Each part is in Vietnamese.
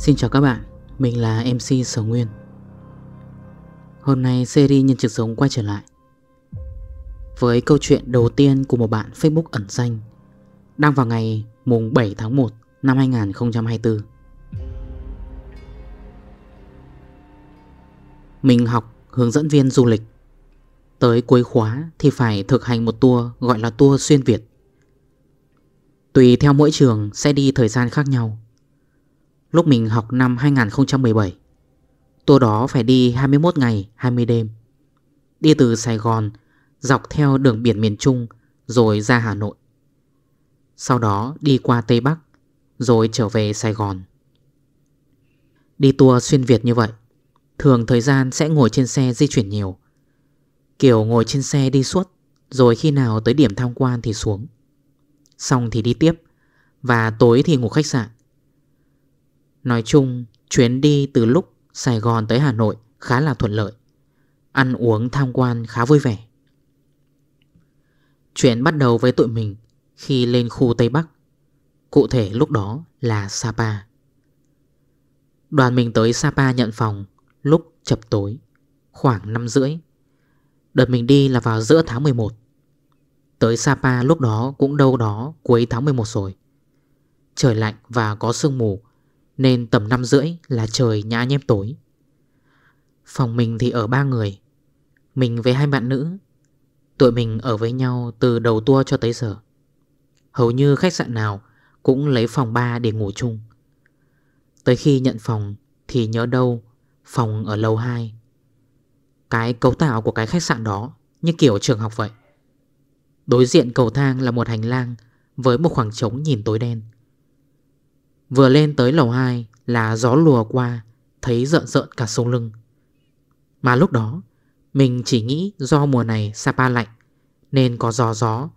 Xin chào các bạn, mình là MC Sở Nguyên Hôm nay series Nhân trực sống quay trở lại Với câu chuyện đầu tiên của một bạn Facebook ẩn danh Đăng vào ngày mùng 7 tháng 1 năm 2024 Mình học hướng dẫn viên du lịch Tới cuối khóa thì phải thực hành một tour gọi là tour xuyên Việt Tùy theo mỗi trường sẽ đi thời gian khác nhau Lúc mình học năm 2017 Tour đó phải đi 21 ngày 20 đêm Đi từ Sài Gòn Dọc theo đường biển miền Trung Rồi ra Hà Nội Sau đó đi qua Tây Bắc Rồi trở về Sài Gòn Đi tour xuyên Việt như vậy Thường thời gian sẽ ngồi trên xe di chuyển nhiều Kiểu ngồi trên xe đi suốt Rồi khi nào tới điểm tham quan thì xuống Xong thì đi tiếp Và tối thì ngủ khách sạn Nói chung chuyến đi từ lúc Sài Gòn tới Hà Nội khá là thuận lợi Ăn uống tham quan khá vui vẻ Chuyện bắt đầu với tụi mình khi lên khu Tây Bắc Cụ thể lúc đó là Sapa Đoàn mình tới Sapa nhận phòng lúc chập tối Khoảng 5 rưỡi Đợt mình đi là vào giữa tháng 11 Tới Sapa lúc đó cũng đâu đó cuối tháng 11 rồi Trời lạnh và có sương mù nên tầm 5 rưỡi là trời nhã nhem tối Phòng mình thì ở ba người Mình với hai bạn nữ Tụi mình ở với nhau từ đầu tour cho tới giờ Hầu như khách sạn nào cũng lấy phòng 3 để ngủ chung Tới khi nhận phòng thì nhớ đâu phòng ở lầu 2 Cái cấu tạo của cái khách sạn đó như kiểu trường học vậy Đối diện cầu thang là một hành lang với một khoảng trống nhìn tối đen Vừa lên tới lầu 2 là gió lùa qua Thấy rợn rợn cả sông lưng Mà lúc đó Mình chỉ nghĩ do mùa này Sapa lạnh Nên có gió gió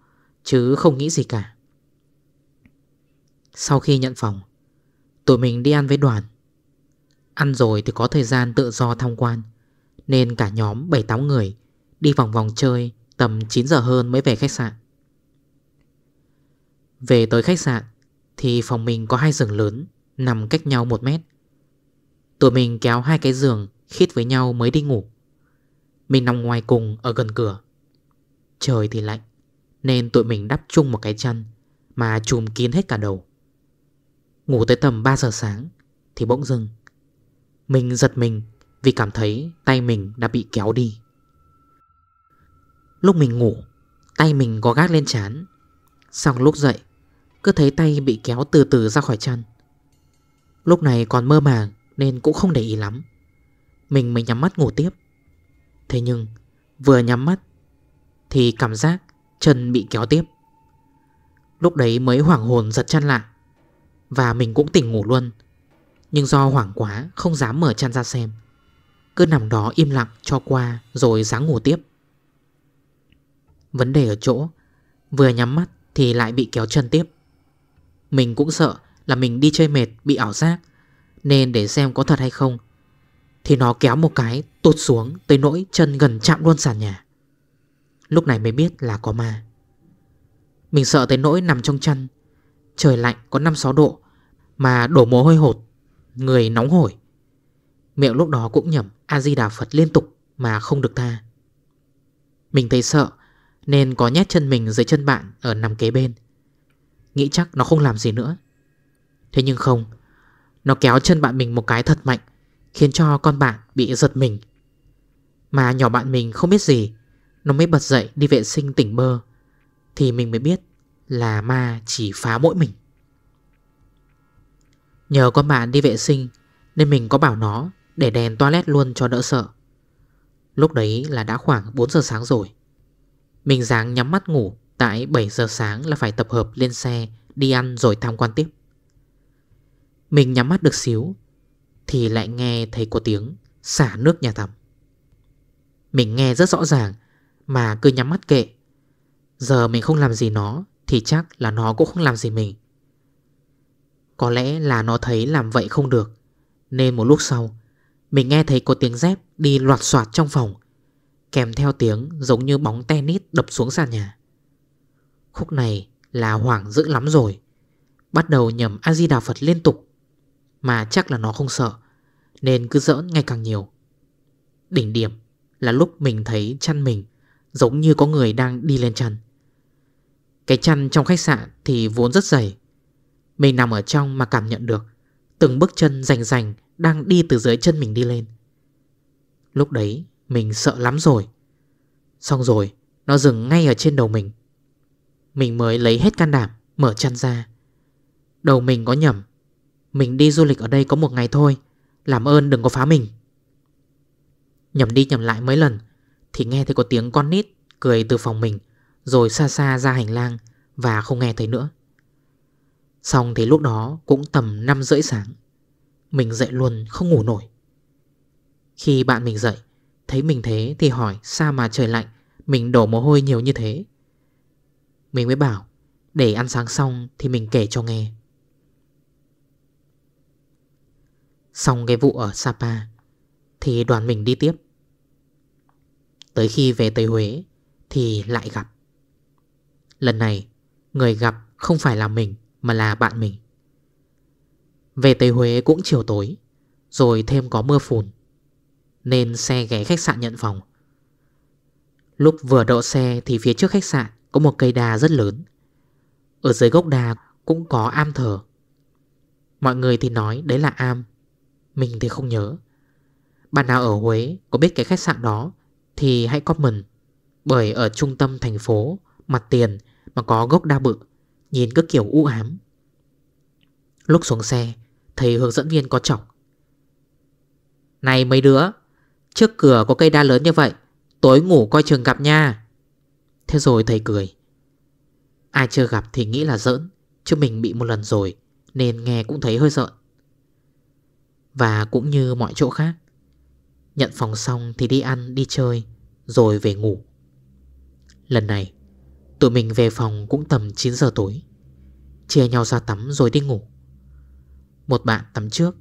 Chứ không nghĩ gì cả Sau khi nhận phòng Tụi mình đi ăn với đoàn Ăn rồi thì có thời gian tự do tham quan Nên cả nhóm 7-8 người Đi vòng vòng chơi Tầm 9 giờ hơn mới về khách sạn Về tới khách sạn thì phòng mình có hai giường lớn Nằm cách nhau 1 mét Tụi mình kéo hai cái giường Khít với nhau mới đi ngủ Mình nằm ngoài cùng ở gần cửa Trời thì lạnh Nên tụi mình đắp chung một cái chăn Mà chùm kín hết cả đầu Ngủ tới tầm 3 giờ sáng Thì bỗng dưng Mình giật mình vì cảm thấy tay mình đã bị kéo đi Lúc mình ngủ Tay mình có gác lên chán Xong lúc dậy cứ thấy tay bị kéo từ từ ra khỏi chân. Lúc này còn mơ màng Nên cũng không để ý lắm Mình mới nhắm mắt ngủ tiếp Thế nhưng vừa nhắm mắt Thì cảm giác chân bị kéo tiếp Lúc đấy mới hoảng hồn giật chân lại Và mình cũng tỉnh ngủ luôn Nhưng do hoảng quá Không dám mở chân ra xem Cứ nằm đó im lặng cho qua Rồi dáng ngủ tiếp Vấn đề ở chỗ Vừa nhắm mắt thì lại bị kéo chân tiếp mình cũng sợ là mình đi chơi mệt bị ảo giác Nên để xem có thật hay không Thì nó kéo một cái tụt xuống Tới nỗi chân gần chạm luôn sàn nhà Lúc này mới biết là có ma Mình sợ tới nỗi nằm trong chăn Trời lạnh có 5-6 độ Mà đổ mồ hôi hột Người nóng hổi Miệng lúc đó cũng nhầm A-di-đà Phật liên tục mà không được tha Mình thấy sợ Nên có nhét chân mình dưới chân bạn Ở nằm kế bên Nghĩ chắc nó không làm gì nữa Thế nhưng không Nó kéo chân bạn mình một cái thật mạnh Khiến cho con bạn bị giật mình Mà nhỏ bạn mình không biết gì Nó mới bật dậy đi vệ sinh tỉnh bơ Thì mình mới biết Là ma chỉ phá mỗi mình Nhờ con bạn đi vệ sinh Nên mình có bảo nó Để đèn toilet luôn cho đỡ sợ Lúc đấy là đã khoảng 4 giờ sáng rồi Mình dáng nhắm mắt ngủ Tại 7 giờ sáng là phải tập hợp lên xe Đi ăn rồi tham quan tiếp Mình nhắm mắt được xíu Thì lại nghe thấy có tiếng Xả nước nhà tắm Mình nghe rất rõ ràng Mà cứ nhắm mắt kệ Giờ mình không làm gì nó Thì chắc là nó cũng không làm gì mình Có lẽ là nó thấy làm vậy không được Nên một lúc sau Mình nghe thấy có tiếng dép đi loạt soạt trong phòng Kèm theo tiếng giống như bóng tennis đập xuống sàn nhà Khúc này là hoảng dữ lắm rồi Bắt đầu nhầm A-di-đà Phật liên tục Mà chắc là nó không sợ Nên cứ giỡn ngày càng nhiều Đỉnh điểm là lúc mình thấy chăn mình Giống như có người đang đi lên chăn Cái chăn trong khách sạn thì vốn rất dày Mình nằm ở trong mà cảm nhận được Từng bước chân rành rành Đang đi từ dưới chân mình đi lên Lúc đấy mình sợ lắm rồi Xong rồi Nó dừng ngay ở trên đầu mình mình mới lấy hết can đảm Mở chăn ra Đầu mình có nhầm Mình đi du lịch ở đây có một ngày thôi Làm ơn đừng có phá mình Nhầm đi nhầm lại mấy lần Thì nghe thấy có tiếng con nít Cười từ phòng mình Rồi xa xa ra hành lang Và không nghe thấy nữa Xong thì lúc đó cũng tầm 5 rưỡi sáng Mình dậy luôn không ngủ nổi Khi bạn mình dậy Thấy mình thế thì hỏi Sao mà trời lạnh Mình đổ mồ hôi nhiều như thế mình mới bảo Để ăn sáng xong thì mình kể cho nghe Xong cái vụ ở Sapa Thì đoàn mình đi tiếp Tới khi về Tây Huế Thì lại gặp Lần này Người gặp không phải là mình Mà là bạn mình Về Tây Huế cũng chiều tối Rồi thêm có mưa phùn Nên xe ghé khách sạn nhận phòng Lúc vừa đậu xe Thì phía trước khách sạn có một cây đa rất lớn Ở dưới gốc đa cũng có am thờ Mọi người thì nói đấy là am Mình thì không nhớ Bạn nào ở Huế có biết cái khách sạn đó Thì hãy comment Bởi ở trung tâm thành phố Mặt tiền mà có gốc đa bự Nhìn cứ kiểu u ám Lúc xuống xe Thầy hướng dẫn viên có chọc Này mấy đứa Trước cửa có cây đa lớn như vậy Tối ngủ coi trường gặp nha Thế rồi thầy cười Ai chưa gặp thì nghĩ là giỡn Chứ mình bị một lần rồi Nên nghe cũng thấy hơi giỡn Và cũng như mọi chỗ khác Nhận phòng xong thì đi ăn, đi chơi Rồi về ngủ Lần này Tụi mình về phòng cũng tầm 9 giờ tối Chia nhau ra tắm rồi đi ngủ Một bạn tắm trước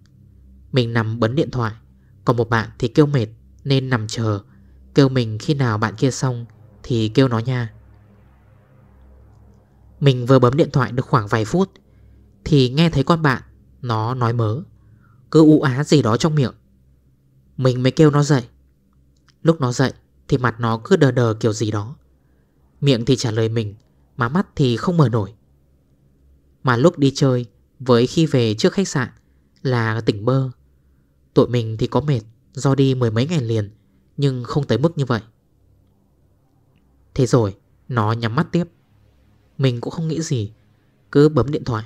Mình nằm bấn điện thoại Còn một bạn thì kêu mệt Nên nằm chờ Kêu mình khi nào bạn kia xong thì kêu nó nha Mình vừa bấm điện thoại được khoảng vài phút Thì nghe thấy con bạn Nó nói mớ Cứ u á gì đó trong miệng Mình mới kêu nó dậy Lúc nó dậy thì mặt nó cứ đờ đờ kiểu gì đó Miệng thì trả lời mình Mà mắt thì không mở nổi Mà lúc đi chơi Với khi về trước khách sạn Là tỉnh bơ Tụi mình thì có mệt Do đi mười mấy ngày liền Nhưng không tới mức như vậy Thế rồi nó nhắm mắt tiếp Mình cũng không nghĩ gì Cứ bấm điện thoại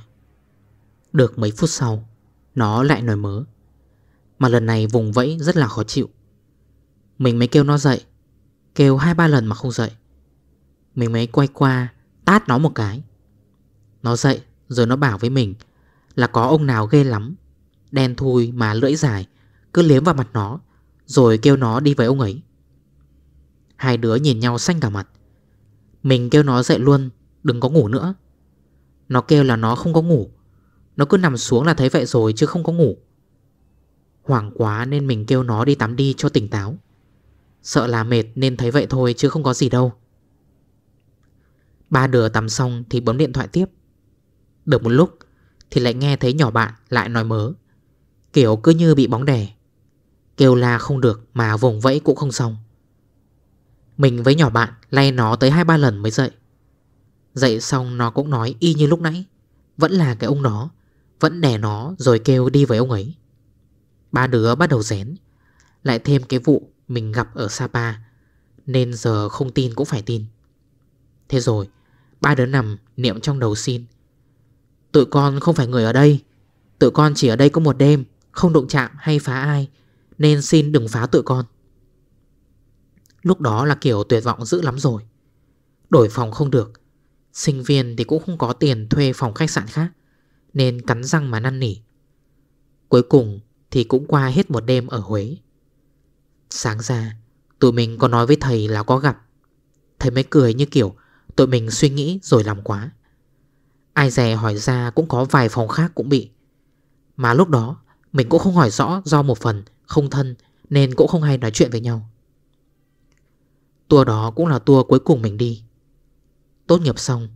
Được mấy phút sau Nó lại nổi mớ Mà lần này vùng vẫy rất là khó chịu Mình mới kêu nó dậy Kêu hai ba lần mà không dậy Mình mới quay qua Tát nó một cái Nó dậy rồi nó bảo với mình Là có ông nào ghê lắm Đen thui mà lưỡi dài Cứ liếm vào mặt nó Rồi kêu nó đi với ông ấy Hai đứa nhìn nhau xanh cả mặt mình kêu nó dậy luôn Đừng có ngủ nữa Nó kêu là nó không có ngủ Nó cứ nằm xuống là thấy vậy rồi chứ không có ngủ Hoảng quá nên mình kêu nó đi tắm đi cho tỉnh táo Sợ là mệt nên thấy vậy thôi chứ không có gì đâu Ba đứa tắm xong thì bấm điện thoại tiếp Được một lúc Thì lại nghe thấy nhỏ bạn lại nói mớ Kiểu cứ như bị bóng đè Kêu là không được mà vùng vẫy cũng không xong mình với nhỏ bạn lay nó tới 2-3 lần mới dậy Dậy xong nó cũng nói y như lúc nãy Vẫn là cái ông đó Vẫn đẻ nó rồi kêu đi với ông ấy Ba đứa bắt đầu rén Lại thêm cái vụ mình gặp ở Sapa Nên giờ không tin cũng phải tin Thế rồi Ba đứa nằm niệm trong đầu xin Tụi con không phải người ở đây Tụi con chỉ ở đây có một đêm Không đụng chạm hay phá ai Nên xin đừng phá tụi con Lúc đó là kiểu tuyệt vọng dữ lắm rồi Đổi phòng không được Sinh viên thì cũng không có tiền thuê phòng khách sạn khác Nên cắn răng mà năn nỉ Cuối cùng thì cũng qua hết một đêm ở Huế Sáng ra Tụi mình có nói với thầy là có gặp Thầy mới cười như kiểu Tụi mình suy nghĩ rồi làm quá Ai dè hỏi ra cũng có vài phòng khác cũng bị Mà lúc đó Mình cũng không hỏi rõ do một phần Không thân nên cũng không hay nói chuyện với nhau Tour đó cũng là tour cuối cùng mình đi Tốt nghiệp xong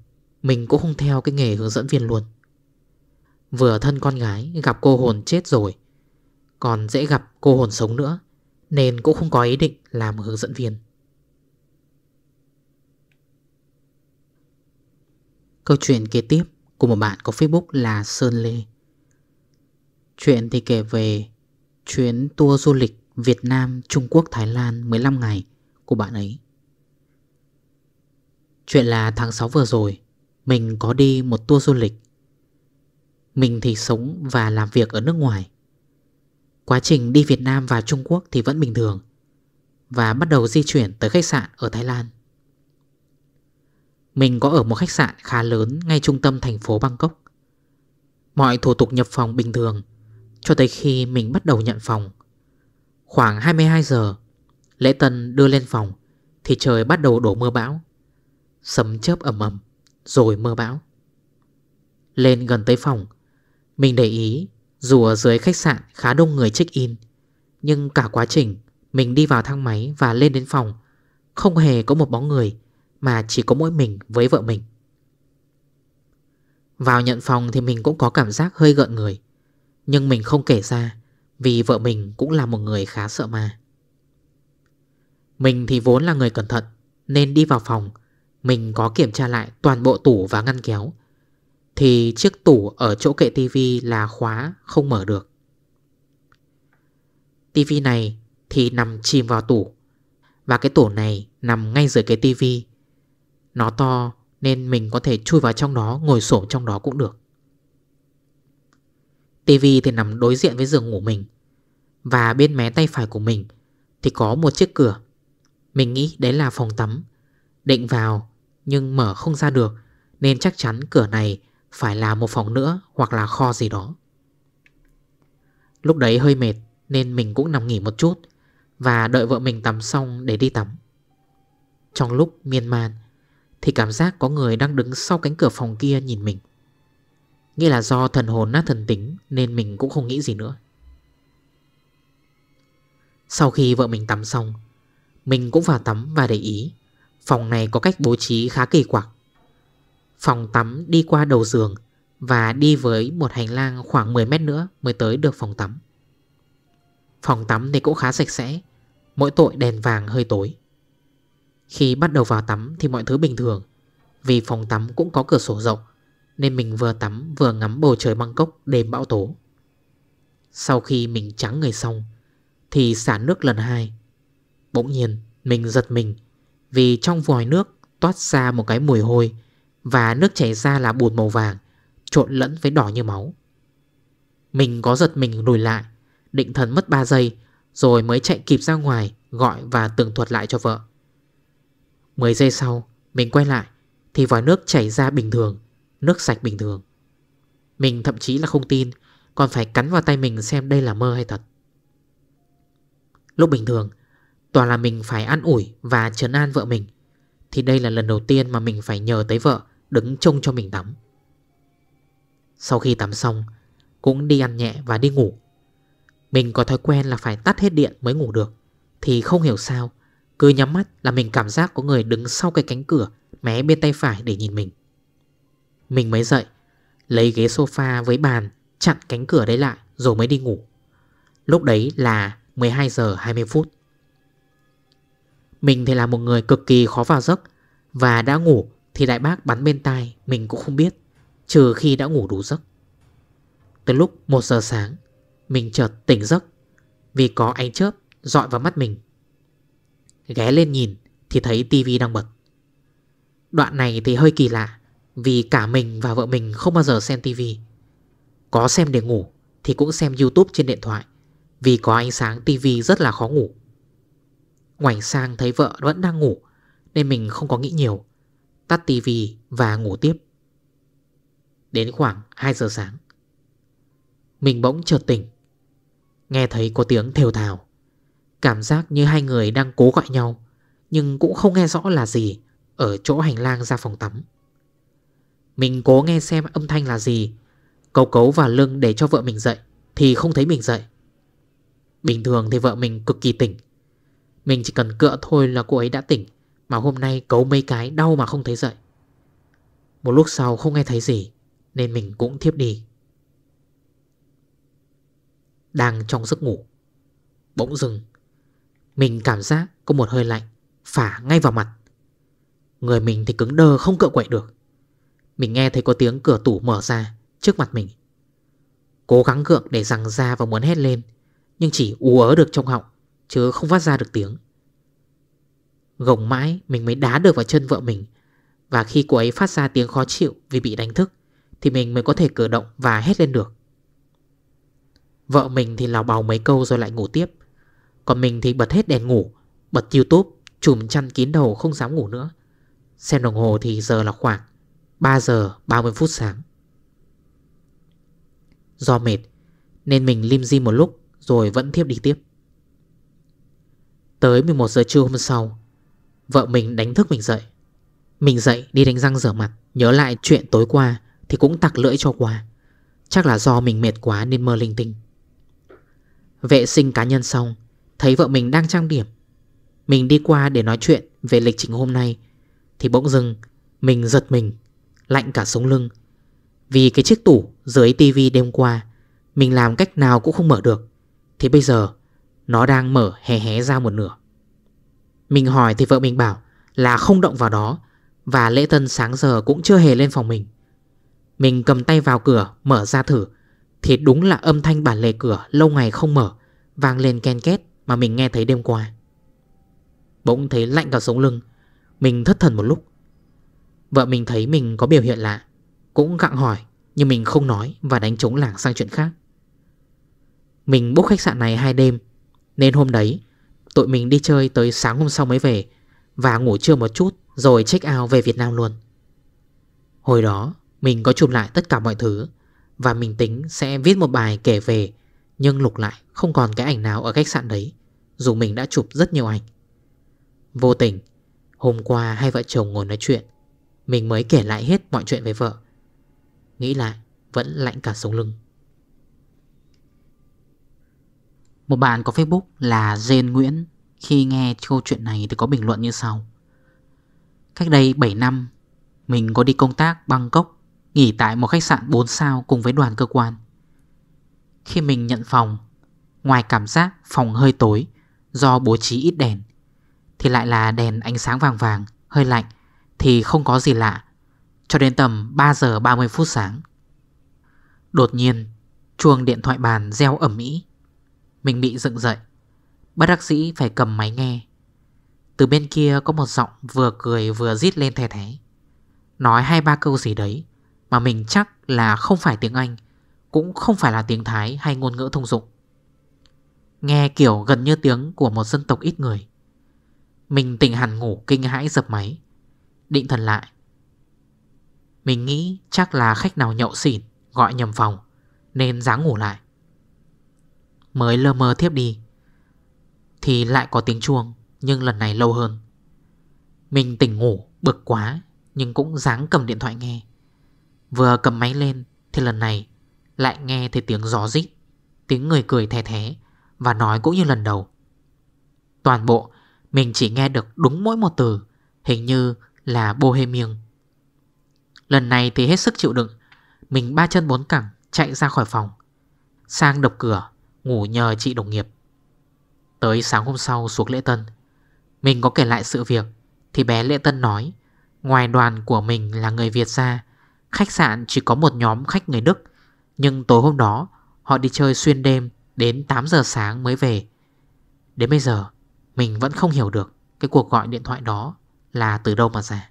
Mình cũng không theo cái nghề hướng dẫn viên luôn Vừa thân con gái gặp cô hồn chết rồi Còn dễ gặp cô hồn sống nữa Nên cũng không có ý định làm hướng dẫn viên Câu chuyện kế tiếp của một bạn có Facebook là Sơn Lê Chuyện thì kể về chuyến tour du lịch Việt Nam, Trung Quốc, Thái Lan 15 ngày của bạn ấy Chuyện là tháng 6 vừa rồi Mình có đi một tour du lịch Mình thì sống và làm việc ở nước ngoài Quá trình đi Việt Nam và Trung Quốc thì vẫn bình thường Và bắt đầu di chuyển tới khách sạn ở Thái Lan Mình có ở một khách sạn khá lớn ngay trung tâm thành phố Bangkok Mọi thủ tục nhập phòng bình thường Cho tới khi mình bắt đầu nhận phòng Khoảng 22 giờ Lễ Tân đưa lên phòng Thì trời bắt đầu đổ mưa bão sấm chớp ầm ầm Rồi mưa bão Lên gần tới phòng Mình để ý dù ở dưới khách sạn khá đông người check-in Nhưng cả quá trình Mình đi vào thang máy và lên đến phòng Không hề có một bóng người Mà chỉ có mỗi mình với vợ mình Vào nhận phòng thì mình cũng có cảm giác hơi gợn người Nhưng mình không kể ra Vì vợ mình cũng là một người khá sợ ma Mình thì vốn là người cẩn thận Nên đi vào phòng mình có kiểm tra lại toàn bộ tủ và ngăn kéo Thì chiếc tủ ở chỗ kệ tivi là khóa không mở được Tivi này thì nằm chìm vào tủ Và cái tủ này nằm ngay dưới cái tivi Nó to nên mình có thể chui vào trong đó Ngồi sổm trong đó cũng được Tivi thì nằm đối diện với giường ngủ mình Và bên mé tay phải của mình Thì có một chiếc cửa Mình nghĩ đấy là phòng tắm Định vào nhưng mở không ra được Nên chắc chắn cửa này phải là một phòng nữa Hoặc là kho gì đó Lúc đấy hơi mệt Nên mình cũng nằm nghỉ một chút Và đợi vợ mình tắm xong để đi tắm Trong lúc miên man Thì cảm giác có người đang đứng sau cánh cửa phòng kia nhìn mình Nghĩa là do thần hồn nát thần tính Nên mình cũng không nghĩ gì nữa Sau khi vợ mình tắm xong Mình cũng vào tắm và để ý Phòng này có cách bố trí khá kỳ quặc Phòng tắm đi qua đầu giường Và đi với một hành lang khoảng 10 mét nữa Mới tới được phòng tắm Phòng tắm thì cũng khá sạch sẽ Mỗi tội đèn vàng hơi tối Khi bắt đầu vào tắm thì mọi thứ bình thường Vì phòng tắm cũng có cửa sổ rộng Nên mình vừa tắm vừa ngắm bầu trời Bangkok đêm bão tố Sau khi mình trắng người xong Thì xả nước lần hai Bỗng nhiên mình giật mình vì trong vòi nước toát ra một cái mùi hôi Và nước chảy ra là bùn màu vàng Trộn lẫn với đỏ như máu Mình có giật mình lùi lại Định thần mất 3 giây Rồi mới chạy kịp ra ngoài Gọi và tường thuật lại cho vợ 10 giây sau Mình quay lại Thì vòi nước chảy ra bình thường Nước sạch bình thường Mình thậm chí là không tin Còn phải cắn vào tay mình xem đây là mơ hay thật Lúc bình thường Toàn là mình phải ăn ủi và trấn an vợ mình Thì đây là lần đầu tiên mà mình phải nhờ tới vợ Đứng trông cho mình tắm Sau khi tắm xong Cũng đi ăn nhẹ và đi ngủ Mình có thói quen là phải tắt hết điện mới ngủ được Thì không hiểu sao Cứ nhắm mắt là mình cảm giác có người đứng sau cái cánh cửa Mé bên tay phải để nhìn mình Mình mới dậy Lấy ghế sofa với bàn Chặn cánh cửa đấy lại rồi mới đi ngủ Lúc đấy là 12 giờ 20 phút mình thì là một người cực kỳ khó vào giấc Và đã ngủ thì đại bác bắn bên tai Mình cũng không biết Trừ khi đã ngủ đủ giấc Từ lúc 1 giờ sáng Mình chợt tỉnh giấc Vì có ánh chớp dọi vào mắt mình Ghé lên nhìn Thì thấy tivi đang bật Đoạn này thì hơi kỳ lạ Vì cả mình và vợ mình không bao giờ xem tivi Có xem để ngủ Thì cũng xem youtube trên điện thoại Vì có ánh sáng tivi rất là khó ngủ Ngoảnh sang thấy vợ vẫn đang ngủ Nên mình không có nghĩ nhiều Tắt tivi và ngủ tiếp Đến khoảng 2 giờ sáng Mình bỗng chợt tỉnh Nghe thấy có tiếng thều thào Cảm giác như hai người đang cố gọi nhau Nhưng cũng không nghe rõ là gì Ở chỗ hành lang ra phòng tắm Mình cố nghe xem âm thanh là gì Cầu cấu vào lưng để cho vợ mình dậy Thì không thấy mình dậy Bình thường thì vợ mình cực kỳ tỉnh mình chỉ cần cựa thôi là cô ấy đã tỉnh Mà hôm nay cấu mấy cái đau mà không thấy dậy Một lúc sau không nghe thấy gì Nên mình cũng thiếp đi Đang trong giấc ngủ Bỗng dừng Mình cảm giác có một hơi lạnh Phả ngay vào mặt Người mình thì cứng đơ không cựa quậy được Mình nghe thấy có tiếng cửa tủ mở ra Trước mặt mình Cố gắng gượng để rằng ra và muốn hét lên Nhưng chỉ ú ớ được trong họng Chứ không phát ra được tiếng Gồng mãi mình mới đá được vào chân vợ mình Và khi cô ấy phát ra tiếng khó chịu Vì bị đánh thức Thì mình mới có thể cử động và hét lên được Vợ mình thì lào bào mấy câu rồi lại ngủ tiếp Còn mình thì bật hết đèn ngủ Bật youtube Chùm chăn kín đầu không dám ngủ nữa Xem đồng hồ thì giờ là khoảng 3 giờ 30 phút sáng Do mệt Nên mình lim di một lúc Rồi vẫn thiếp đi tiếp Tới 11 giờ trưa hôm sau Vợ mình đánh thức mình dậy Mình dậy đi đánh răng rửa mặt Nhớ lại chuyện tối qua Thì cũng tặc lưỡi cho qua Chắc là do mình mệt quá nên mơ linh tinh Vệ sinh cá nhân xong Thấy vợ mình đang trang điểm Mình đi qua để nói chuyện về lịch trình hôm nay Thì bỗng dưng Mình giật mình Lạnh cả sống lưng Vì cái chiếc tủ dưới tivi đêm qua Mình làm cách nào cũng không mở được Thì bây giờ nó đang mở hé hé ra một nửa Mình hỏi thì vợ mình bảo Là không động vào đó Và lễ tân sáng giờ cũng chưa hề lên phòng mình Mình cầm tay vào cửa Mở ra thử Thì đúng là âm thanh bản lề cửa lâu ngày không mở Vang lên ken két Mà mình nghe thấy đêm qua Bỗng thấy lạnh cả sống lưng Mình thất thần một lúc Vợ mình thấy mình có biểu hiện lạ Cũng gặng hỏi Nhưng mình không nói và đánh trống lảng sang chuyện khác Mình bốc khách sạn này hai đêm nên hôm đấy Tụi mình đi chơi tới sáng hôm sau mới về Và ngủ trưa một chút Rồi check out về Việt Nam luôn Hồi đó mình có chụp lại tất cả mọi thứ Và mình tính sẽ viết một bài kể về Nhưng lục lại không còn cái ảnh nào ở khách sạn đấy Dù mình đã chụp rất nhiều ảnh Vô tình Hôm qua hai vợ chồng ngồi nói chuyện Mình mới kể lại hết mọi chuyện với vợ Nghĩ lại vẫn lạnh cả sống lưng Một bạn có Facebook là Jane Nguyễn khi nghe câu chuyện này thì có bình luận như sau. Cách đây 7 năm, mình có đi công tác Bangkok, nghỉ tại một khách sạn 4 sao cùng với đoàn cơ quan. Khi mình nhận phòng, ngoài cảm giác phòng hơi tối do bố trí ít đèn, thì lại là đèn ánh sáng vàng vàng, hơi lạnh thì không có gì lạ, cho đến tầm 3 giờ 30 phút sáng. Đột nhiên, chuông điện thoại bàn reo ẩm ý. Mình bị dựng dậy Bác đắc sĩ phải cầm máy nghe Từ bên kia có một giọng vừa cười vừa rít lên thè thé Nói hai ba câu gì đấy Mà mình chắc là không phải tiếng Anh Cũng không phải là tiếng Thái hay ngôn ngữ thông dụng Nghe kiểu gần như tiếng của một dân tộc ít người Mình tỉnh hẳn ngủ kinh hãi dập máy Định thần lại Mình nghĩ chắc là khách nào nhậu xỉn Gọi nhầm phòng Nên dáng ngủ lại Mới lơ mơ thiếp đi Thì lại có tiếng chuông Nhưng lần này lâu hơn Mình tỉnh ngủ bực quá Nhưng cũng dáng cầm điện thoại nghe Vừa cầm máy lên Thì lần này lại nghe thấy tiếng gió rít Tiếng người cười thè thé Và nói cũng như lần đầu Toàn bộ mình chỉ nghe được đúng mỗi một từ Hình như là Bohemian Lần này thì hết sức chịu đựng Mình ba chân bốn cẳng chạy ra khỏi phòng Sang đập cửa Ngủ nhờ chị đồng nghiệp Tới sáng hôm sau xuống lễ tân Mình có kể lại sự việc Thì bé lễ tân nói Ngoài đoàn của mình là người Việt ra Khách sạn chỉ có một nhóm khách người Đức Nhưng tối hôm đó Họ đi chơi xuyên đêm Đến 8 giờ sáng mới về Đến bây giờ Mình vẫn không hiểu được Cái cuộc gọi điện thoại đó Là từ đâu mà ra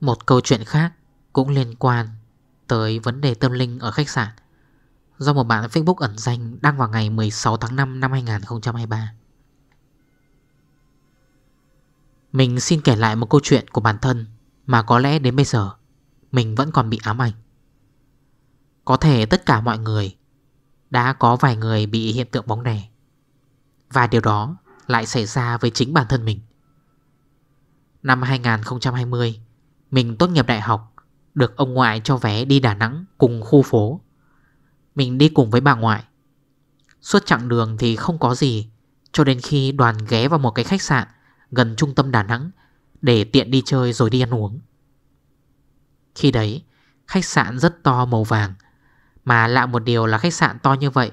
Một câu chuyện khác Cũng liên quan tới vấn đề tâm linh ở khách sạn Do một bạn Facebook ẩn danh đăng vào ngày 16 tháng 5 năm 2023 Mình xin kể lại một câu chuyện của bản thân Mà có lẽ đến bây giờ Mình vẫn còn bị ám ảnh Có thể tất cả mọi người Đã có vài người bị hiện tượng bóng đè Và điều đó lại xảy ra với chính bản thân mình Năm 2020 Mình tốt nghiệp đại học được ông ngoại cho vé đi Đà Nẵng cùng khu phố Mình đi cùng với bà ngoại Suốt chặng đường thì không có gì Cho đến khi đoàn ghé vào một cái khách sạn Gần trung tâm Đà Nẵng Để tiện đi chơi rồi đi ăn uống Khi đấy Khách sạn rất to màu vàng Mà lạ một điều là khách sạn to như vậy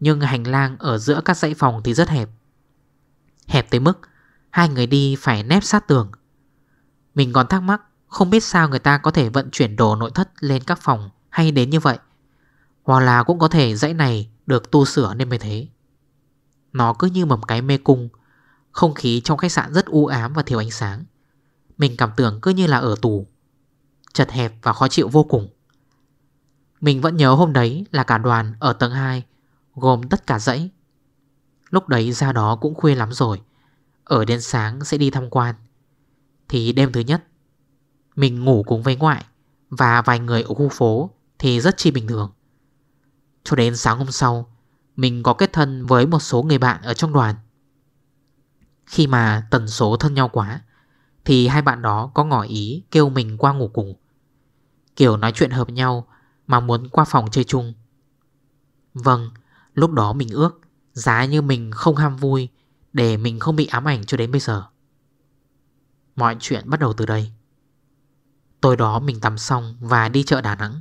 Nhưng hành lang ở giữa các dãy phòng thì rất hẹp Hẹp tới mức Hai người đi phải nép sát tường Mình còn thắc mắc không biết sao người ta có thể vận chuyển đồ nội thất lên các phòng hay đến như vậy Hoặc là cũng có thể dãy này được tu sửa nên mới thế Nó cứ như mầm cái mê cung Không khí trong khách sạn rất u ám và thiếu ánh sáng Mình cảm tưởng cứ như là ở tù Chật hẹp và khó chịu vô cùng Mình vẫn nhớ hôm đấy là cả đoàn ở tầng 2 Gồm tất cả dãy Lúc đấy ra đó cũng khuya lắm rồi Ở đến sáng sẽ đi tham quan Thì đêm thứ nhất mình ngủ cùng với ngoại Và vài người ở khu phố Thì rất chi bình thường Cho đến sáng hôm sau Mình có kết thân với một số người bạn ở trong đoàn Khi mà tần số thân nhau quá Thì hai bạn đó có ngỏ ý Kêu mình qua ngủ cùng Kiểu nói chuyện hợp nhau Mà muốn qua phòng chơi chung Vâng Lúc đó mình ước Giá như mình không ham vui Để mình không bị ám ảnh cho đến bây giờ Mọi chuyện bắt đầu từ đây Tối đó mình tắm xong và đi chợ Đà Nẵng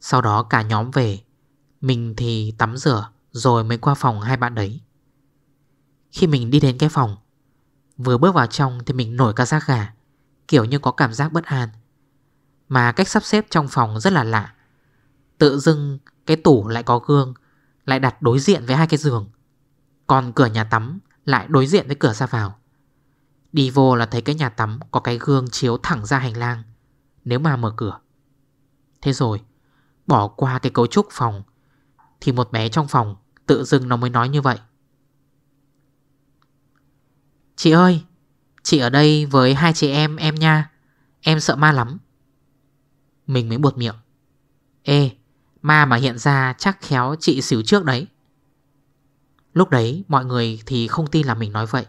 Sau đó cả nhóm về Mình thì tắm rửa Rồi mới qua phòng hai bạn đấy Khi mình đi đến cái phòng Vừa bước vào trong thì mình nổi cả giác gà Kiểu như có cảm giác bất an Mà cách sắp xếp trong phòng rất là lạ Tự dưng cái tủ lại có gương Lại đặt đối diện với hai cái giường Còn cửa nhà tắm lại đối diện với cửa ra vào Đi vô là thấy cái nhà tắm có cái gương chiếu thẳng ra hành lang Nếu mà mở cửa Thế rồi Bỏ qua cái cấu trúc phòng Thì một bé trong phòng Tự dưng nó mới nói như vậy Chị ơi Chị ở đây với hai chị em em nha Em sợ ma lắm Mình mới buột miệng Ê Ma mà hiện ra chắc khéo chị xỉu trước đấy Lúc đấy mọi người thì không tin là mình nói vậy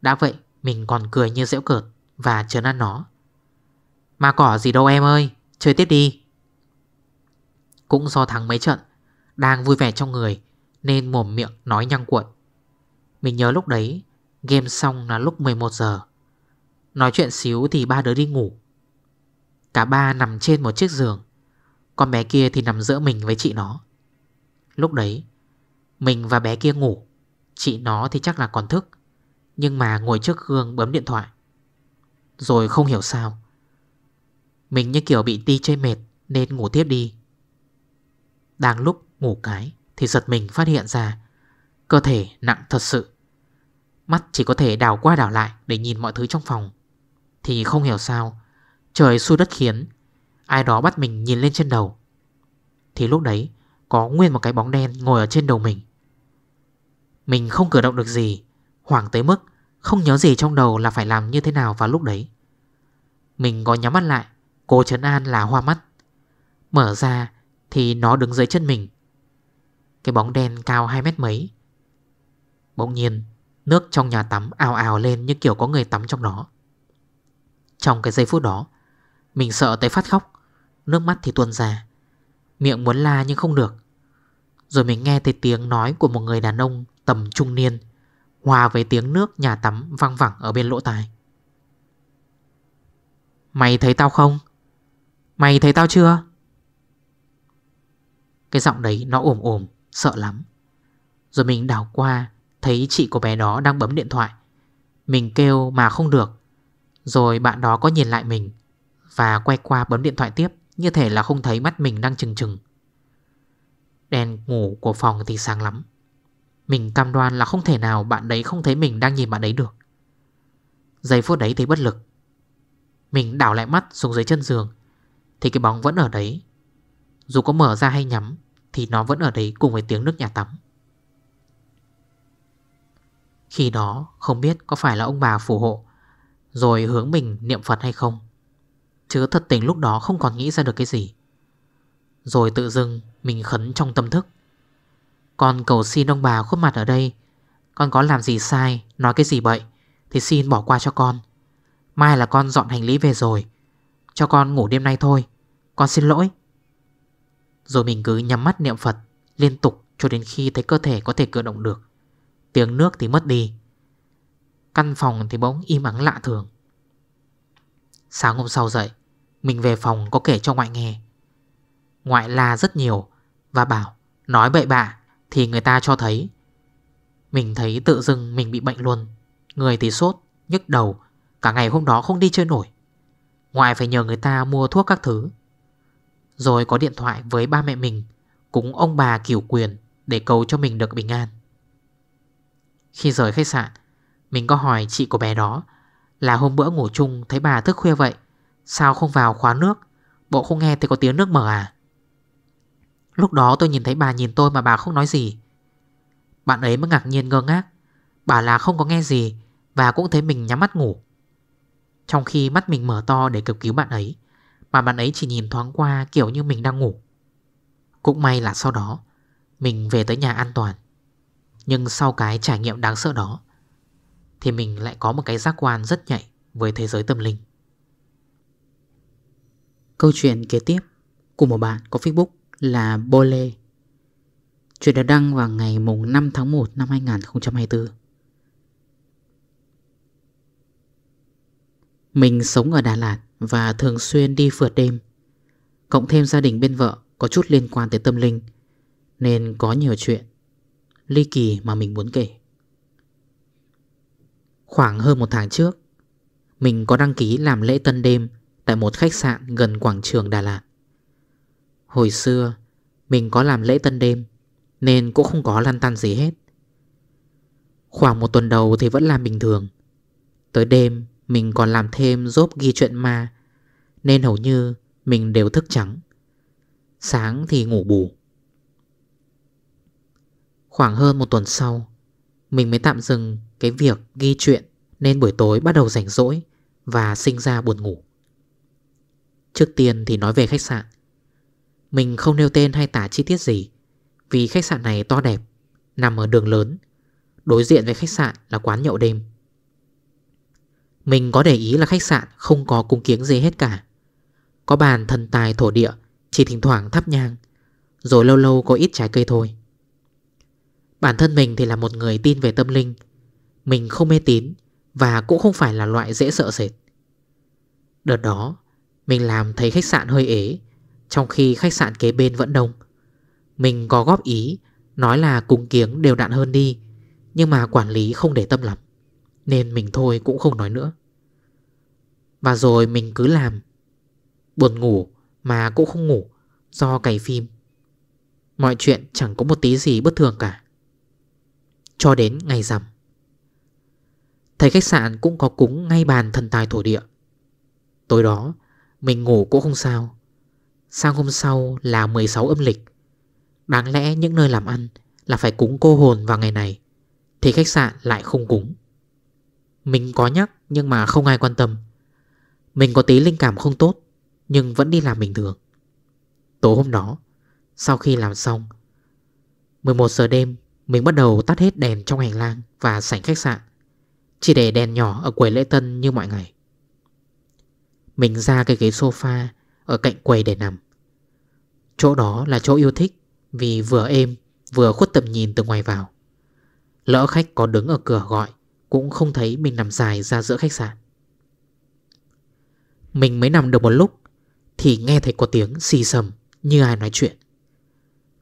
Đã vậy mình còn cười như dễu cợt Và trớn ăn nó Mà cỏ gì đâu em ơi Chơi tiếp đi Cũng do thắng mấy trận Đang vui vẻ trong người Nên mồm miệng nói nhăng cuộn Mình nhớ lúc đấy Game xong là lúc 11 giờ Nói chuyện xíu thì ba đứa đi ngủ Cả ba nằm trên một chiếc giường Con bé kia thì nằm giữa mình với chị nó Lúc đấy Mình và bé kia ngủ Chị nó thì chắc là còn thức nhưng mà ngồi trước gương bấm điện thoại Rồi không hiểu sao Mình như kiểu bị ti chơi mệt Nên ngủ tiếp đi Đang lúc ngủ cái Thì giật mình phát hiện ra Cơ thể nặng thật sự Mắt chỉ có thể đảo qua đảo lại Để nhìn mọi thứ trong phòng Thì không hiểu sao Trời xui đất khiến Ai đó bắt mình nhìn lên trên đầu Thì lúc đấy Có nguyên một cái bóng đen ngồi ở trên đầu mình Mình không cử động được gì hoảng tới mức không nhớ gì trong đầu là phải làm như thế nào vào lúc đấy Mình có nhắm mắt lại Cô Trấn An là hoa mắt Mở ra thì nó đứng dưới chân mình Cái bóng đen cao 2 mét mấy Bỗng nhiên Nước trong nhà tắm ào ào lên như kiểu có người tắm trong đó Trong cái giây phút đó Mình sợ tới phát khóc Nước mắt thì tuôn ra Miệng muốn la nhưng không được Rồi mình nghe thấy tiếng nói của một người đàn ông tầm trung niên Hòa với tiếng nước nhà tắm văng vẳng ở bên lỗ tai Mày thấy tao không? Mày thấy tao chưa? Cái giọng đấy nó ồm ồm, sợ lắm Rồi mình đảo qua Thấy chị của bé đó đang bấm điện thoại Mình kêu mà không được Rồi bạn đó có nhìn lại mình Và quay qua bấm điện thoại tiếp Như thể là không thấy mắt mình đang chừng chừng Đèn ngủ của phòng thì sáng lắm mình cam đoan là không thể nào bạn đấy không thấy mình đang nhìn bạn đấy được Giây phút đấy thấy bất lực Mình đảo lại mắt xuống dưới chân giường Thì cái bóng vẫn ở đấy Dù có mở ra hay nhắm Thì nó vẫn ở đấy cùng với tiếng nước nhà tắm Khi đó không biết có phải là ông bà phù hộ Rồi hướng mình niệm Phật hay không Chứ thật tình lúc đó không còn nghĩ ra được cái gì Rồi tự dưng mình khấn trong tâm thức con cầu xin ông bà khuất mặt ở đây Con có làm gì sai Nói cái gì vậy Thì xin bỏ qua cho con Mai là con dọn hành lý về rồi Cho con ngủ đêm nay thôi Con xin lỗi Rồi mình cứ nhắm mắt niệm Phật Liên tục cho đến khi thấy cơ thể có thể cử động được Tiếng nước thì mất đi Căn phòng thì bỗng im ắng lạ thường Sáng hôm sau dậy Mình về phòng có kể cho ngoại nghe Ngoại la rất nhiều Và bảo Nói bậy bạ thì người ta cho thấy Mình thấy tự dưng mình bị bệnh luôn Người thì sốt, nhức đầu Cả ngày hôm đó không đi chơi nổi Ngoài phải nhờ người ta mua thuốc các thứ Rồi có điện thoại với ba mẹ mình Cúng ông bà kiểu quyền Để cầu cho mình được bình an Khi rời khách sạn Mình có hỏi chị của bé đó Là hôm bữa ngủ chung thấy bà thức khuya vậy Sao không vào khóa nước Bộ không nghe thấy có tiếng nước mở à Lúc đó tôi nhìn thấy bà nhìn tôi mà bà không nói gì Bạn ấy mới ngạc nhiên ngơ ngác Bà là không có nghe gì Và cũng thấy mình nhắm mắt ngủ Trong khi mắt mình mở to để cấp cứu bạn ấy Mà bạn ấy chỉ nhìn thoáng qua kiểu như mình đang ngủ Cũng may là sau đó Mình về tới nhà an toàn Nhưng sau cái trải nghiệm đáng sợ đó Thì mình lại có một cái giác quan rất nhạy Với thế giới tâm linh Câu chuyện kế tiếp Của một bạn có Facebook là Bole. Chuyện được đăng vào ngày mùng 5 tháng 1 năm 2024. Mình sống ở Đà Lạt và thường xuyên đi phượt đêm. Cộng thêm gia đình bên vợ có chút liên quan tới tâm linh nên có nhiều chuyện ly kỳ mà mình muốn kể. Khoảng hơn một tháng trước, mình có đăng ký làm lễ tân đêm tại một khách sạn gần quảng trường Đà Lạt. Hồi xưa Mình có làm lễ tân đêm Nên cũng không có lăn tăn gì hết Khoảng một tuần đầu thì vẫn làm bình thường Tới đêm Mình còn làm thêm giúp ghi chuyện ma Nên hầu như Mình đều thức trắng Sáng thì ngủ bù Khoảng hơn một tuần sau Mình mới tạm dừng cái việc ghi chuyện Nên buổi tối bắt đầu rảnh rỗi Và sinh ra buồn ngủ Trước tiên thì nói về khách sạn mình không nêu tên hay tả chi tiết gì Vì khách sạn này to đẹp Nằm ở đường lớn Đối diện với khách sạn là quán nhậu đêm Mình có để ý là khách sạn không có cung kiếng gì hết cả Có bàn thần tài thổ địa Chỉ thỉnh thoảng thắp nhang Rồi lâu lâu có ít trái cây thôi Bản thân mình thì là một người tin về tâm linh Mình không mê tín Và cũng không phải là loại dễ sợ sệt Đợt đó Mình làm thấy khách sạn hơi ế trong khi khách sạn kế bên vẫn đông Mình có góp ý Nói là cúng kiếng đều đặn hơn đi Nhưng mà quản lý không để tâm lắm Nên mình thôi cũng không nói nữa Và rồi mình cứ làm Buồn ngủ mà cũng không ngủ Do cày phim Mọi chuyện chẳng có một tí gì bất thường cả Cho đến ngày rằm Thầy khách sạn cũng có cúng ngay bàn thần tài thổ địa Tối đó Mình ngủ cũng không sao Sang hôm sau là 16 âm lịch Đáng lẽ những nơi làm ăn Là phải cúng cô hồn vào ngày này Thì khách sạn lại không cúng Mình có nhắc nhưng mà không ai quan tâm Mình có tí linh cảm không tốt Nhưng vẫn đi làm bình thường Tối hôm đó Sau khi làm xong 11 giờ đêm Mình bắt đầu tắt hết đèn trong hành lang Và sảnh khách sạn Chỉ để đèn nhỏ ở quầy lễ tân như mọi ngày Mình ra cái ghế sofa ở cạnh quầy để nằm Chỗ đó là chỗ yêu thích Vì vừa êm vừa khuất tầm nhìn từ ngoài vào Lỡ khách có đứng ở cửa gọi Cũng không thấy mình nằm dài ra giữa khách sạn Mình mới nằm được một lúc Thì nghe thấy có tiếng xì sầm Như ai nói chuyện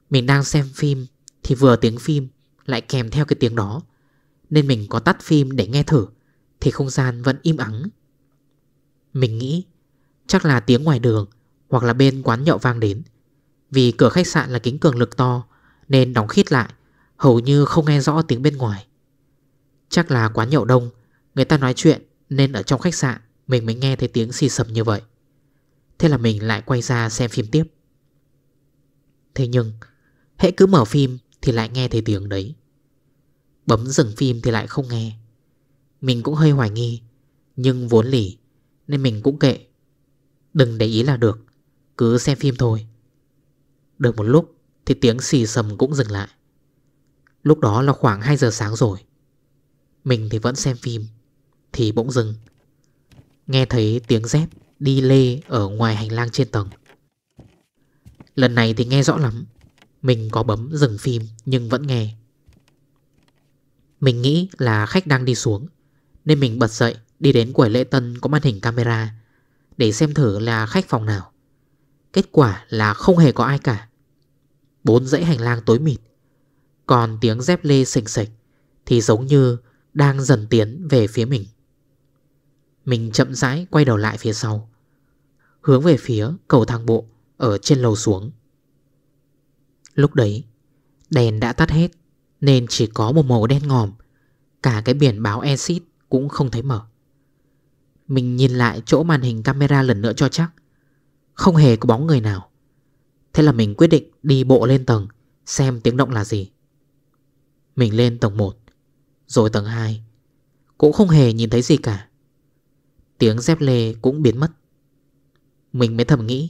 Mình đang xem phim Thì vừa tiếng phim lại kèm theo cái tiếng đó Nên mình có tắt phim để nghe thử Thì không gian vẫn im ắng Mình nghĩ Chắc là tiếng ngoài đường Hoặc là bên quán nhậu vang đến Vì cửa khách sạn là kính cường lực to Nên đóng khít lại Hầu như không nghe rõ tiếng bên ngoài Chắc là quán nhậu đông Người ta nói chuyện Nên ở trong khách sạn Mình mới nghe thấy tiếng xì sầm như vậy Thế là mình lại quay ra xem phim tiếp Thế nhưng Hãy cứ mở phim thì lại nghe thấy tiếng đấy Bấm dừng phim thì lại không nghe Mình cũng hơi hoài nghi Nhưng vốn lỉ Nên mình cũng kệ Đừng để ý là được Cứ xem phim thôi Được một lúc thì tiếng xì sầm cũng dừng lại Lúc đó là khoảng 2 giờ sáng rồi Mình thì vẫn xem phim Thì bỗng dừng Nghe thấy tiếng dép đi lê ở ngoài hành lang trên tầng Lần này thì nghe rõ lắm Mình có bấm dừng phim nhưng vẫn nghe Mình nghĩ là khách đang đi xuống Nên mình bật dậy đi đến quầy lễ tân có màn hình camera để xem thử là khách phòng nào Kết quả là không hề có ai cả Bốn dãy hành lang tối mịt Còn tiếng dép lê sình sạch Thì giống như đang dần tiến về phía mình Mình chậm rãi quay đầu lại phía sau Hướng về phía cầu thang bộ Ở trên lầu xuống Lúc đấy Đèn đã tắt hết Nên chỉ có một màu đen ngòm Cả cái biển báo exit cũng không thấy mở mình nhìn lại chỗ màn hình camera lần nữa cho chắc Không hề có bóng người nào Thế là mình quyết định đi bộ lên tầng Xem tiếng động là gì Mình lên tầng 1 Rồi tầng 2 Cũng không hề nhìn thấy gì cả Tiếng dép lê cũng biến mất Mình mới thầm nghĩ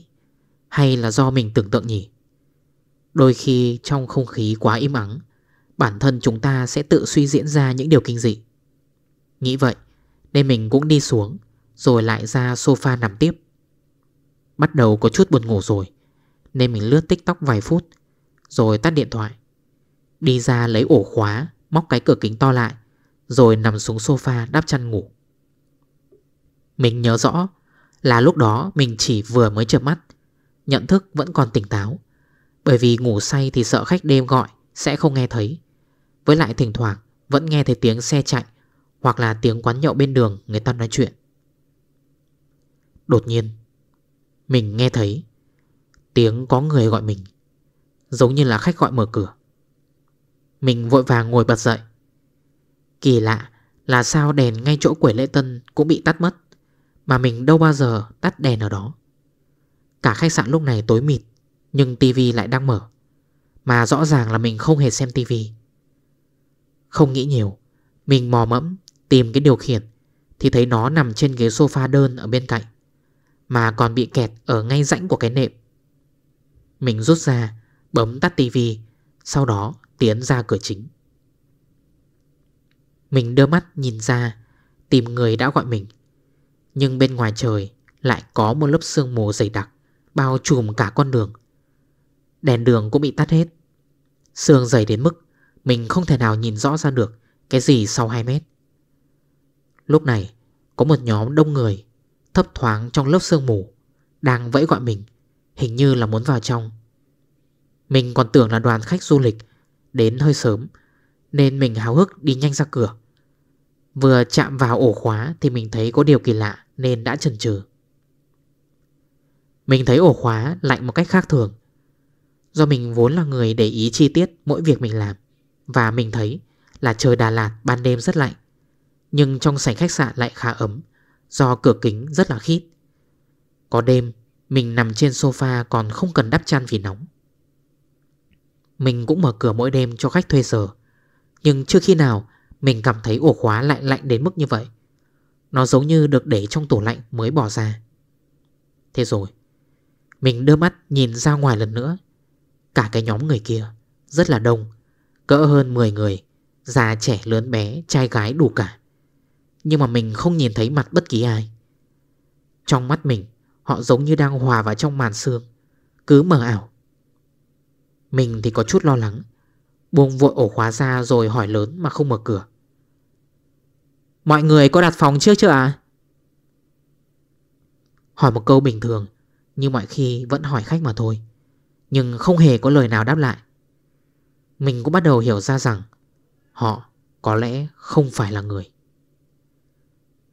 Hay là do mình tưởng tượng nhỉ Đôi khi trong không khí quá im ắng Bản thân chúng ta sẽ tự suy diễn ra những điều kinh dị Nghĩ vậy Nên mình cũng đi xuống rồi lại ra sofa nằm tiếp Bắt đầu có chút buồn ngủ rồi Nên mình lướt tiktok vài phút Rồi tắt điện thoại Đi ra lấy ổ khóa Móc cái cửa kính to lại Rồi nằm xuống sofa đắp chăn ngủ Mình nhớ rõ Là lúc đó mình chỉ vừa mới chợp mắt Nhận thức vẫn còn tỉnh táo Bởi vì ngủ say thì sợ khách đêm gọi Sẽ không nghe thấy Với lại thỉnh thoảng vẫn nghe thấy tiếng xe chạy Hoặc là tiếng quán nhậu bên đường người ta nói chuyện Đột nhiên Mình nghe thấy Tiếng có người gọi mình Giống như là khách gọi mở cửa Mình vội vàng ngồi bật dậy Kỳ lạ là sao đèn ngay chỗ quầy lễ tân cũng bị tắt mất Mà mình đâu bao giờ tắt đèn ở đó Cả khách sạn lúc này tối mịt Nhưng tivi lại đang mở Mà rõ ràng là mình không hề xem tivi Không nghĩ nhiều Mình mò mẫm tìm cái điều khiển Thì thấy nó nằm trên ghế sofa đơn ở bên cạnh mà còn bị kẹt ở ngay rãnh của cái nệm Mình rút ra Bấm tắt tivi Sau đó tiến ra cửa chính Mình đưa mắt nhìn ra Tìm người đã gọi mình Nhưng bên ngoài trời Lại có một lớp sương mù dày đặc Bao trùm cả con đường Đèn đường cũng bị tắt hết Sương dày đến mức Mình không thể nào nhìn rõ ra được Cái gì sau 2 mét Lúc này có một nhóm đông người Thấp thoáng trong lớp sương mù Đang vẫy gọi mình Hình như là muốn vào trong Mình còn tưởng là đoàn khách du lịch Đến hơi sớm Nên mình háo hức đi nhanh ra cửa Vừa chạm vào ổ khóa Thì mình thấy có điều kỳ lạ Nên đã chần chừ Mình thấy ổ khóa lạnh một cách khác thường Do mình vốn là người để ý chi tiết Mỗi việc mình làm Và mình thấy là trời Đà Lạt ban đêm rất lạnh Nhưng trong sảnh khách sạn lại khá ấm do cửa kính rất là khít. Có đêm, mình nằm trên sofa còn không cần đắp chăn vì nóng. Mình cũng mở cửa mỗi đêm cho khách thuê giờ. Nhưng chưa khi nào mình cảm thấy ổ khóa lại lạnh đến mức như vậy. Nó giống như được để trong tủ lạnh mới bỏ ra. Thế rồi, mình đưa mắt nhìn ra ngoài lần nữa. Cả cái nhóm người kia, rất là đông, cỡ hơn 10 người, già trẻ lớn bé, trai gái đủ cả. Nhưng mà mình không nhìn thấy mặt bất kỳ ai Trong mắt mình Họ giống như đang hòa vào trong màn sương Cứ mờ ảo Mình thì có chút lo lắng Buông vội ổ khóa ra rồi hỏi lớn mà không mở cửa Mọi người có đặt phòng chưa chưa ạ? À? Hỏi một câu bình thường Như mọi khi vẫn hỏi khách mà thôi Nhưng không hề có lời nào đáp lại Mình cũng bắt đầu hiểu ra rằng Họ có lẽ không phải là người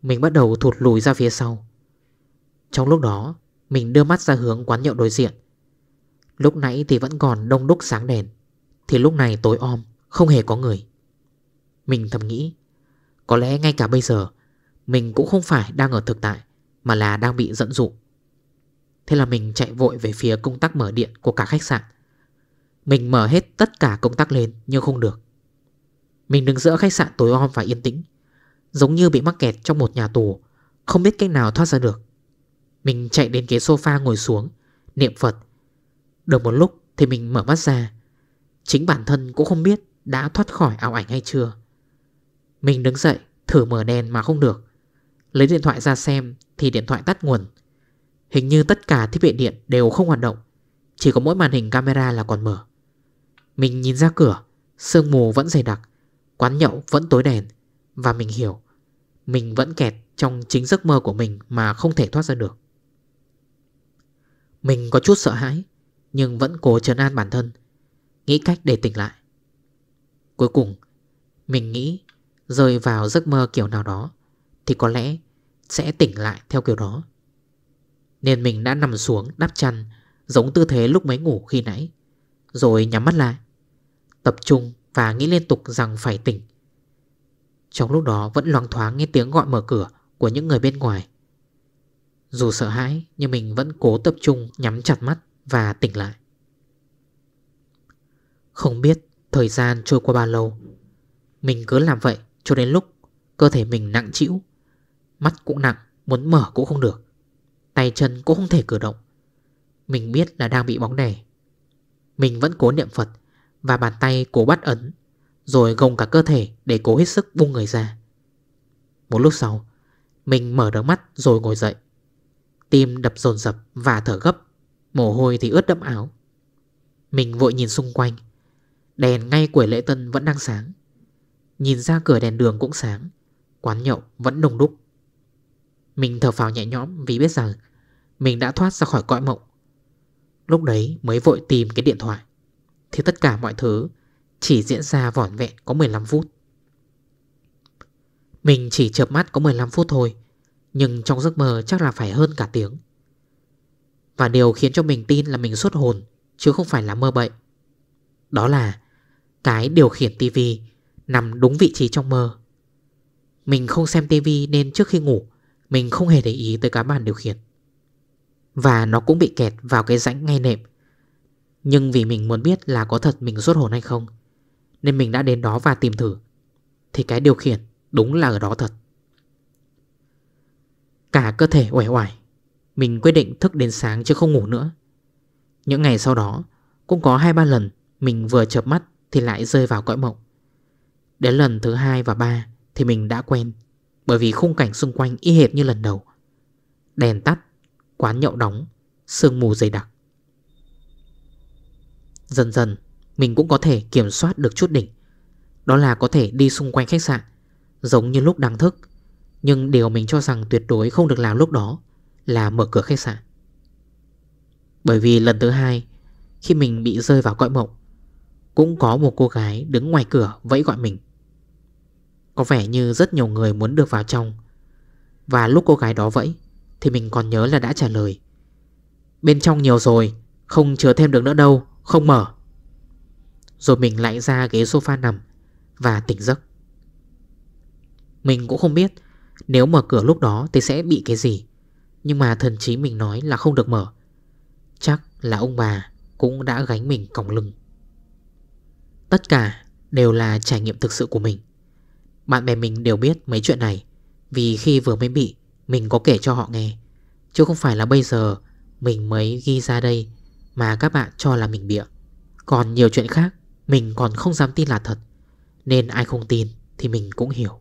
mình bắt đầu thụt lùi ra phía sau Trong lúc đó Mình đưa mắt ra hướng quán nhậu đối diện Lúc nãy thì vẫn còn đông đúc sáng đèn Thì lúc này tối om Không hề có người Mình thầm nghĩ Có lẽ ngay cả bây giờ Mình cũng không phải đang ở thực tại Mà là đang bị dẫn dụ Thế là mình chạy vội về phía công tắc mở điện của cả khách sạn Mình mở hết tất cả công tắc lên Nhưng không được Mình đứng giữa khách sạn tối om và yên tĩnh Giống như bị mắc kẹt trong một nhà tù Không biết cách nào thoát ra được Mình chạy đến cái sofa ngồi xuống Niệm Phật Được một lúc thì mình mở mắt ra Chính bản thân cũng không biết Đã thoát khỏi ảo ảnh hay chưa Mình đứng dậy thử mở đèn mà không được Lấy điện thoại ra xem Thì điện thoại tắt nguồn Hình như tất cả thiết bị điện đều không hoạt động Chỉ có mỗi màn hình camera là còn mở Mình nhìn ra cửa Sương mù vẫn dày đặc Quán nhậu vẫn tối đèn và mình hiểu Mình vẫn kẹt trong chính giấc mơ của mình Mà không thể thoát ra được Mình có chút sợ hãi Nhưng vẫn cố trấn an bản thân Nghĩ cách để tỉnh lại Cuối cùng Mình nghĩ rơi vào giấc mơ kiểu nào đó Thì có lẽ sẽ tỉnh lại theo kiểu đó Nên mình đã nằm xuống đắp chăn Giống tư thế lúc mới ngủ khi nãy Rồi nhắm mắt lại Tập trung và nghĩ liên tục rằng phải tỉnh trong lúc đó vẫn loáng thoáng nghe tiếng gọi mở cửa Của những người bên ngoài Dù sợ hãi nhưng mình vẫn cố tập trung Nhắm chặt mắt và tỉnh lại Không biết thời gian trôi qua bao lâu Mình cứ làm vậy cho đến lúc Cơ thể mình nặng chịu Mắt cũng nặng Muốn mở cũng không được Tay chân cũng không thể cử động Mình biết là đang bị bóng đè Mình vẫn cố niệm Phật Và bàn tay cố bắt ấn rồi gồng cả cơ thể để cố hết sức buông người ra Một lúc sau Mình mở đống mắt rồi ngồi dậy Tim đập dồn dập và thở gấp Mồ hôi thì ướt đẫm áo Mình vội nhìn xung quanh Đèn ngay quầy lễ tân vẫn đang sáng Nhìn ra cửa đèn đường cũng sáng Quán nhậu vẫn đông đúc Mình thở phào nhẹ nhõm vì biết rằng Mình đã thoát ra khỏi cõi mộng Lúc đấy mới vội tìm cái điện thoại Thì tất cả mọi thứ chỉ diễn ra vỏn vẹn có 15 phút Mình chỉ chợp mắt có 15 phút thôi Nhưng trong giấc mơ chắc là phải hơn cả tiếng Và điều khiến cho mình tin là mình xuất hồn Chứ không phải là mơ bậy Đó là Cái điều khiển tivi Nằm đúng vị trí trong mơ Mình không xem tivi nên trước khi ngủ Mình không hề để ý tới cá bàn điều khiển Và nó cũng bị kẹt vào cái rãnh ngay nệm Nhưng vì mình muốn biết là có thật mình xuất hồn hay không nên mình đã đến đó và tìm thử Thì cái điều khiển đúng là ở đó thật Cả cơ thể uể oải Mình quyết định thức đến sáng chứ không ngủ nữa Những ngày sau đó Cũng có 2-3 lần Mình vừa chợp mắt thì lại rơi vào cõi mộng Đến lần thứ 2 và 3 Thì mình đã quen Bởi vì khung cảnh xung quanh y hệt như lần đầu Đèn tắt Quán nhậu đóng Sương mù dày đặc Dần dần mình cũng có thể kiểm soát được chút đỉnh Đó là có thể đi xung quanh khách sạn Giống như lúc đang thức Nhưng điều mình cho rằng tuyệt đối không được làm lúc đó Là mở cửa khách sạn Bởi vì lần thứ hai Khi mình bị rơi vào cõi mộng Cũng có một cô gái đứng ngoài cửa vẫy gọi mình Có vẻ như rất nhiều người muốn được vào trong Và lúc cô gái đó vẫy Thì mình còn nhớ là đã trả lời Bên trong nhiều rồi Không chứa thêm được nữa đâu Không mở rồi mình lại ra ghế sofa nằm Và tỉnh giấc Mình cũng không biết Nếu mở cửa lúc đó thì sẽ bị cái gì Nhưng mà thần chí mình nói là không được mở Chắc là ông bà Cũng đã gánh mình còng lưng Tất cả đều là trải nghiệm thực sự của mình Bạn bè mình đều biết mấy chuyện này Vì khi vừa mới bị Mình có kể cho họ nghe Chứ không phải là bây giờ Mình mới ghi ra đây Mà các bạn cho là mình bịa Còn nhiều chuyện khác mình còn không dám tin là thật Nên ai không tin thì mình cũng hiểu